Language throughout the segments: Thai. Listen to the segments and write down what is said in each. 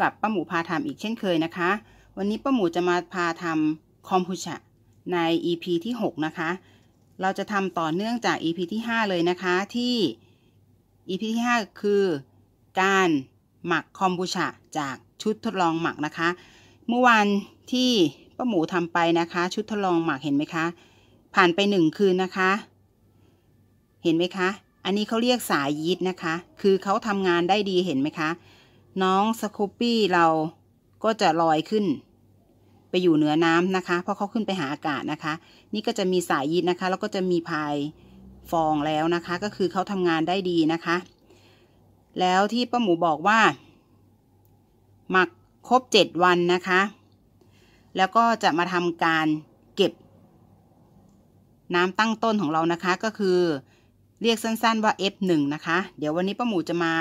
กับป้าหมูพาทำอีกเช่นเคยนะคะ วันนี้ป้าหมูจะมาพาทำคอมพูชะใน EP ที่ 6 นะคะ เราจะทำต่อเนื่องจาก EP ที่ 5 เลยนะคะ ที่ EP ที่ 5 คือการหมักคอมบูชาจากชุดทดลองหมักนะคะ เมื่อวานที่ป้าหมูทำไปนะคะ ชุดทดลองหมักเห็นไหมคะผ่านไปหนึ่งคืนนะคะ เห็นไหมคะ อันนี้เขาเรียกสายยีดนะคะ คือเขาทำงานได้ดีเห็นไหมคะน้องสคูปี้เราก็จะลอยขึ้น ไปอยู่เหนือน้ำนะคะเพราะเขาขึ้นไปหาอากาศนะคะ นี่ก็จะมีสายยีดนะคะ แล้วก็จะมีพายฟองแล้วนะคะ ก็คือเขาทำงานได้ดีนะคะ แล้วที่ป้าหมูบอกว่า หมักครบเจ็ดวันนะคะ แล้วก็จะมาทำการเก็บ น้ำตั้งต้นของเรานะคะก็คือเรียกสั้นๆว่า F1 นะคะ เดี๋ยววันนี้ป้าหมูจะมา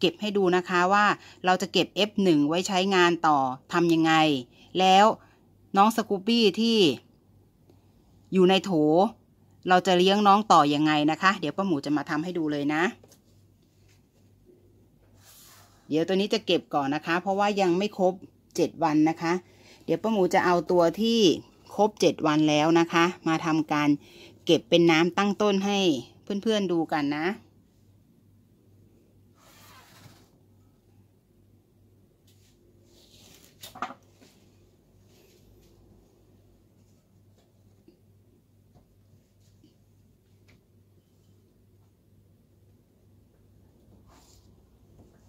เก็บให้ดูนะคะว่าเราจะเก็บ F1 ไว้ใช้งานต่อทำยังไง แล้วน้องสกูบี้ที่อยู่ในโถ เราจะเลี้ยงน้องต่ออยังไงนะคะ เดี๋ยวป้าหมูจะมาทำให้ดูเลยนะ เดี๋ยวตัวนี้จะเก็บก่อนนะคะ เพราะว่ายังไม่ครบเจ็ดวันนะคะ เดี๋ยวป้าหมูจะเอาตัวที่ครบเจ็ดวันแล้วนะคะ มาทำการเก็บเป็นน้ำตั้งต้นให้เพื่อนๆดูกันนะ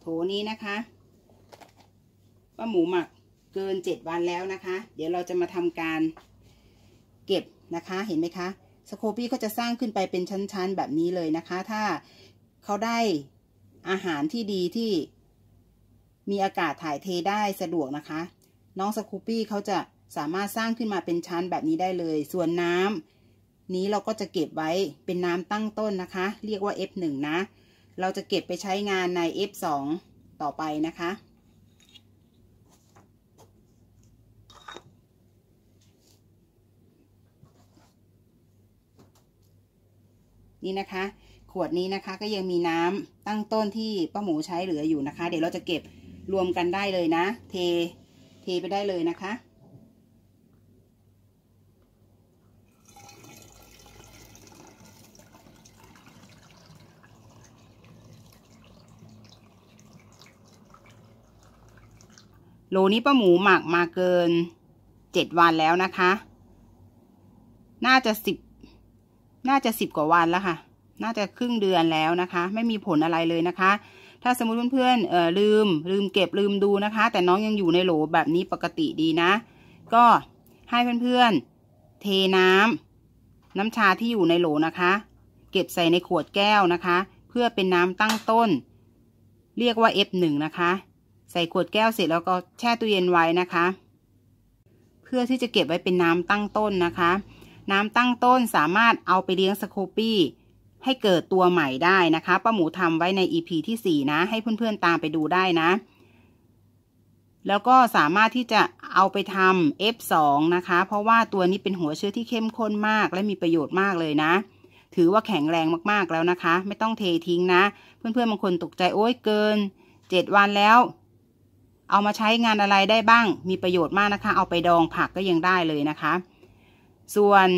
โถนี้นะคะป้าหมูหมักเกินเจ็ดวันแล้วนะคะ เดี๋ยวเราจะมาทำการเก็บนะคะเห็นไหมคะสโคปี้ก็จะสร้างขึ้นไปเป็นชั้นๆแบบนี้เลยนะคะ ถ้าเขาได้อาหารที่ดีที่มีอากาศถ่ายเทได้สะดวกนะคะ น้องสโคปี้เขาจะสามารถสร้างขึ้นมาเป็นชั้นแบบนี้ได้เลย ส่วนน้ำนี้เราก็จะเก็บไว้เป็นน้ำตั้งต้นนะคะ เรียกว่า F1 นะ เราจะเก็บไปใช้งานใน F2 ต่อไปนะคะนี่นะคะ ขวดนี้นะคะก็ยังมีน้ำตั้งต้นที่ป้าหมูใช้เหลืออยู่นะคะ เดี๋ยวเราจะเก็บรวมกันได้เลยนะ เทเทไปได้เลยนะคะ โลนี้ป้าหมูหมักมาเกินเจ็ดวันแล้วนะคะ น่าจะสิบน่าจะสิบกว่าวันแล้วค่ะ น่าจะครึ่งเดือนแล้วนะคะ ไม่มีผลอะไรเลยนะคะ ถ้าสมมติเพื่อนๆเอ่อลืมลืมเก็บลืมดูนะคะ แต่น้องยังอยู่ในโหลแบบนี้ปกติดีนะ ก็ให้เพื่อนๆ เทน้ำ น้ำชาที่อยู่ในโหลนะคะ เก็บใส่ในขวดแก้วนะคะ เพื่อเป็นน้ำตั้งต้น เรียกว่า F1 นะคะ ใส่ขวดแก้วเสร็จแล้วก็แช่ตู้เย็นไว้นะคะ เพื่อที่จะเก็บไว้เป็นน้ำตั้งต้นนะคะน้ำตั้งต้นสามารถเอาไปเลี้ยงสโคปี้ ให้เกิดตัวใหม่ได้นะคะป้าหมูทำไว้ใน EP ที่ 4 นะ ให้เพื่อนๆตามไปดูได้นะ แล้วก็สามารถที่จะเอาไปทำ F2 นะคะ เพราะว่าตัวนี้เป็นหัวเชื้อที่เข้มข้นมาก และมีประโยชน์มากเลยนะ ถือว่าแข็งแรงมากๆแล้วนะคะ ไม่ต้องเททิ้งนะ เพื่อนๆบางคนตกใจโอ๊ยเกิน 7 วันแล้ว เอามาใช้งานอะไรได้บ้าง มีประโยชน์มากนะคะ เอาไปดองผักก็ยังได้เลยนะคะส่วน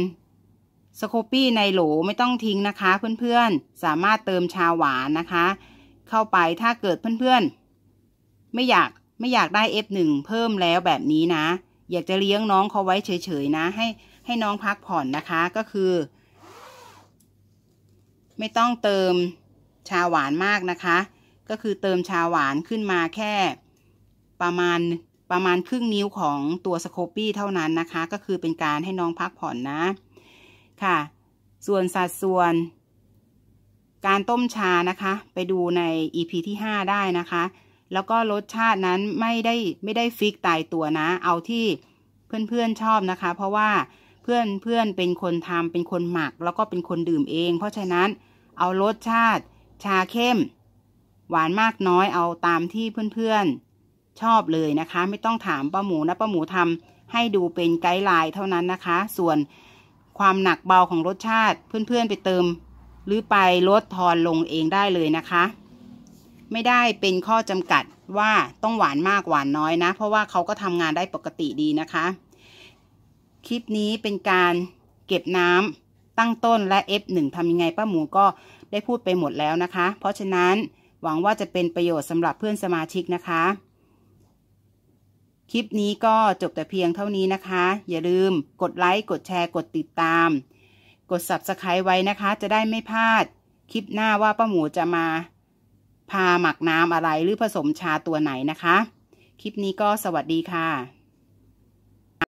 สโคปี้ในโหลไม่ต้องทิ้งนะคะ เพื่อนๆ สามารถเติมชาหวานนะคะ เข้าไปถ้าเกิดเพื่อนๆ ไม่ อยากไม่อยากได้ F1 เพิ่มแล้วแบบนี้นะ อยากจะเลี้ยงน้องเขาไว้เฉย ๆ นะ ให้ให้น้องพักผ่อนนะคะก็คือ ไม่ต้องเติมชาหวานมากนะคะ ก็คือเติมชาหวานขึ้นมาแค่ ประมาณประมาณครึ่งนิ้วของตัวสโคปี้เท่านั้นนะคะก็คือเป็นการให้น้องพักผ่อนนะค่ะ ส่วนสัดส่วนการต้มชานะคะ ไปดูใน EP ที่ 5 ได้นะคะ แล้วก็รสชาตินั้นไม่ได้ไม่ได้ฟิกตายตัวนะเอาที่เพื่อนๆชอบนะคะเพราะว่าเพื่อนเพื่อนเป็นคนทำเป็นคนหมัก แล้วก็เป็นคนดื่มเอง เพราะฉะนั้นเอารสชาติชาเข้มหวานมากน้อยเอาตามที่เพื่อนๆชอบเลยนะคะไม่ต้องถามป้าหมูนะป้าหมูทำให้ดูเป็นไกด์ไลน์เท่านั้นนะคะ ส่วนความหนักเบาของรสชาติเพื่อน ๆ ไปเติม หรือไปลดทอนลงเองได้เลยนะคะ ไม่ได้เป็นข้อจำกัดว่าต้องหวานมากหวานน้อยนะ เพราะว่าเขาก็ทำงานได้ปกติดีนะคะ คลิปนี้เป็นการเก็บน้ำตั้งต้นและ F1 ทำยังไงป้าหมูก็ได้พูดไปหมดแล้วนะคะ เพราะฉะนั้นหวังว่าจะเป็นประโยชน์สำหรับเพื่อนสมาชิกนะคะคลิปนี้ก็จบแต่เพียงเท่านี้นะคะ อย่าลืมกดไลค์ กดแชร์กดติดตาม กด subscribe ไว้นะคะ จะได้ไม่พลาด คลิปหน้าว่าป้าหมูจะมา พาหมักน้ำอะไรหรือผสมชาตัวไหนนะคะ คลิปนี้ก็สวัสดีค่ะ